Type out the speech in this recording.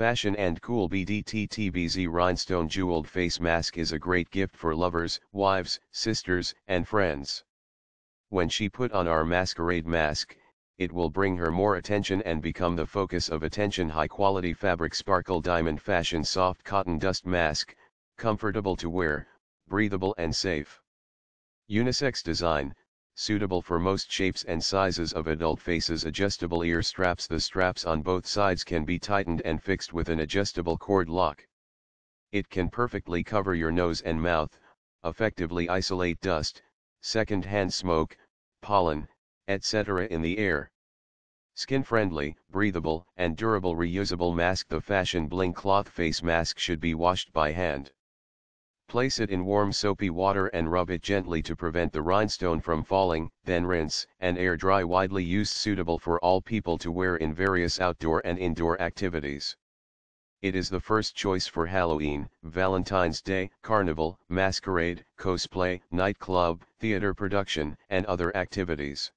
Fashion and Cool TBZ Rhinestone Jeweled Face Mask is a great gift for lovers, wives, sisters, and friends. When she put on our masquerade mask, it will bring her more attention and become the focus of attention high quality fabric sparkle diamond fashion soft cotton dust mask, comfortable to wear, breathable and safe. Unisex design, suitable for most shapes and sizes of adult faces adjustable ear straps the straps on both sides can be tightened and fixed with an adjustable cord lock. It can perfectly cover your nose and mouth, effectively isolate dust, second-hand smoke, pollen, etc. in the air. Skin-friendly, breathable, and durable reusable mask The fashion bling cloth face mask should be washed by hand. Place it in warm soapy water and rub it gently to prevent the rhinestone from falling, then rinse and air dry widely used suitable for all people to wear in various outdoor and indoor activities. It is the first choice for Halloween, Valentine's Day, Carnival, Masquerade, Cosplay, Nightclub, Theater production, and other activities.